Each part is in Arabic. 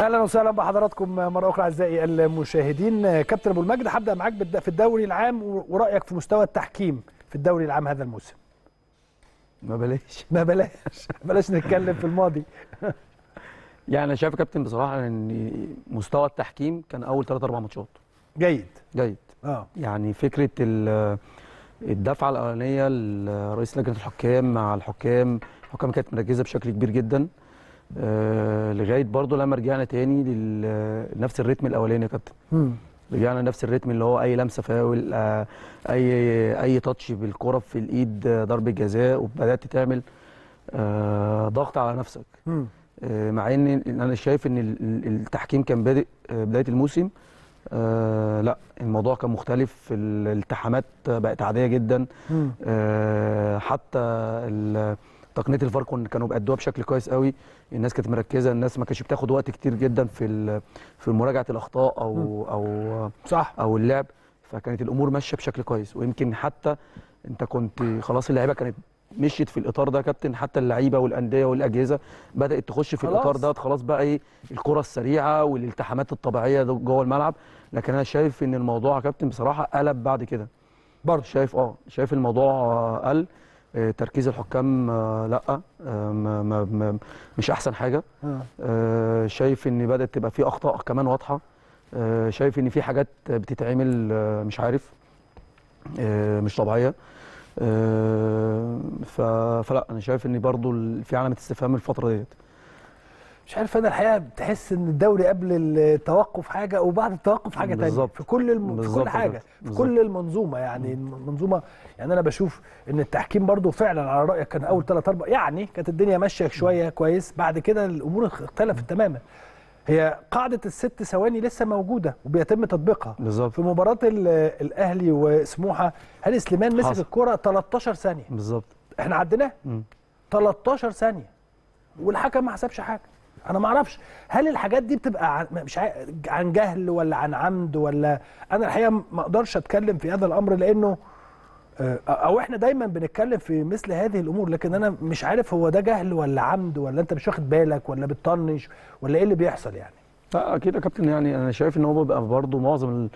اهلا وسهلا بحضراتكم مره اخرى اعزائي المشاهدين كابتن ابو المجد هبدا معاك في الدوري العام ورايك في مستوى التحكيم في الدوري العام هذا الموسم ما بلاش ما بلاش بلاش نتكلم في الماضي يعني انا شايف كابتن بصراحه ان مستوى التحكيم كان اول 3 4 ماتشات جيد جيد اه يعني فكره الدفعه الاولانيه لرئيس لجنه الحكام مع الحكام الحكام كانت مركزه بشكل كبير جدا آه، لغايه برضو لما رجعنا تاني لنفس الريتم الاولاني يا كابتن رجعنا نفس الريتم اللي هو اي لمسه فاول آه، اي اي تاتش بالكره في الايد آه، ضربه جزاء وبدات تعمل ضغط على نفسك مع ان انا شايف ان التحكيم كان بادئ بدايه الموسم آه لا الموضوع كان مختلف الالتحامات بقت عاديه جدا آه حتى تقنيه الفار كانوا بيأدوها بشكل كويس قوي الناس كانت مركزه الناس ما كانتش بتاخد وقت كتير جدا في في مراجعه الاخطاء او او صح او اللعب فكانت الامور ماشيه بشكل كويس ويمكن حتى انت كنت خلاص اللعيبه كانت مشيت في الاطار ده يا كابتن حتى اللعيبه والانديه والاجهزه بدات تخش في خلاص. الاطار ده خلاص بقى ايه الكره السريعه والالتحامات الطبيعيه جوه الملعب لكن انا شايف ان الموضوع يا كابتن بصراحه قلب بعد كده برضه شايف اه شايف الموضوع قل آه، تركيز الحكام آه، لا آه، ما ما مش احسن حاجه شايف ان بدات تبقى في اخطاء كمان واضحه شايف ان في حاجات بتتعمل مش عارف مش طبيعيه فلا انا شايف ان برضو في علامه استفهام الفتره ديت مش عارف انا الحقيقه بتحس ان الدوري قبل التوقف حاجه وبعد التوقف حاجه ثانيه في كل الم... في كل حاجه في كل المنظومه يعني المنظومه يعني انا بشوف ان التحكيم برده فعلا على رايك كان اول ثلاث اربع يعني كانت الدنيا ماشيه شويه كويس بعد كده الامور اختلفت تماما هي قاعده الست ثواني لسه موجوده وبيتم تطبيقها بالظبط في مباراه الاهلي وسموحه هاني سليمان مسك الكره 13 ثانيه بالظبط احنا عديناه 13 ثانيه والحكم ما حسبش حاجه انا ما اعرفش هل الحاجات دي بتبقى عن مش عن جهل ولا عن عمد ولا انا الحقيقه ما اقدرش اتكلم في هذا الامر لانه آه، او احنا دايما بنتكلم في مثل هذه الامور لكن انا مش عارف هو ده جهل ولا عمد ولا انت مش واخد بالك ولا بتطنش ولا ايه اللي بيحصل يعني لا اكيد يا كابتن يعني انا شايف ان هو بيبقى برضه معظم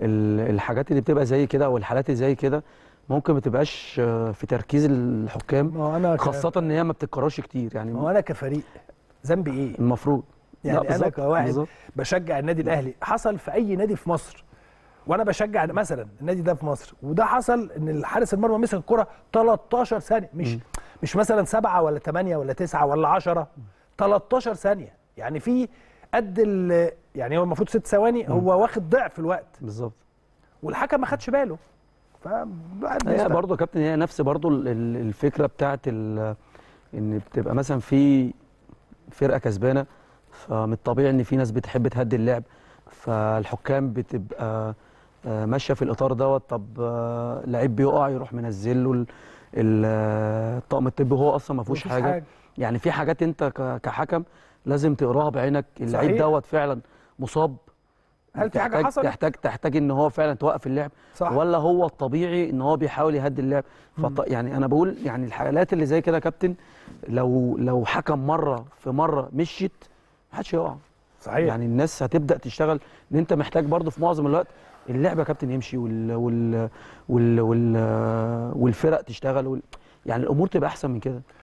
الحاجات اللي بتبقى زي كده او الحالات اللي زي كده ممكن ما تبقاش آه، في تركيز الحكام أنا خاصه ان هي ما بتتكررش كتير يعني هو انا كفريق ذنبي ايه المفروض يعني انا كواحد بالزبط. بشجع النادي الاهلي حصل في اي نادي في مصر وانا بشجع مثلا النادي ده في مصر وده حصل ان الحارس المرمى مسك الكره 13 ثانيه مش م. مش مثلا سبعه ولا ثمانيه ولا تسعه ولا 10 13 ثانيه يعني في قد ال يعني هو المفروض ست ثواني هو واخد ضعف الوقت بالظبط والحكم ما خدش باله ف هي برضه يا كابتن هي نفس برضه الفكره بتاعت ان بتبقى مثلا في فرقه كسبانه فمن الطبيعي ان في ناس بتحب تهدي اللعب فالحكام بتبقى آه، ماشيه في الاطار دوت طب آه، لعيب بيقع يروح منزل له الطقم آه، الطبي هو اصلا ما فيهوش حاجه. حاجه يعني في حاجات انت كحكم لازم تقراها بعينك اللعيب دوت فعلا مصاب هل في حاجه حصلت تحتاج تحتاج ان هو فعلا توقف اللعب صح. ولا هو الطبيعي ان هو بيحاول يهدي اللعب فط... يعني انا بقول يعني الحالات اللي زي كده يا كابتن لو لو حكم مره في مره مشيت ما حدش هيقع صحيح يعني الناس هتبدا تشتغل ان انت محتاج برضه في معظم الوقت اللعب يا كابتن يمشي وال... وال... وال... والفرق تشتغل وال... يعني الامور تبقى احسن من كده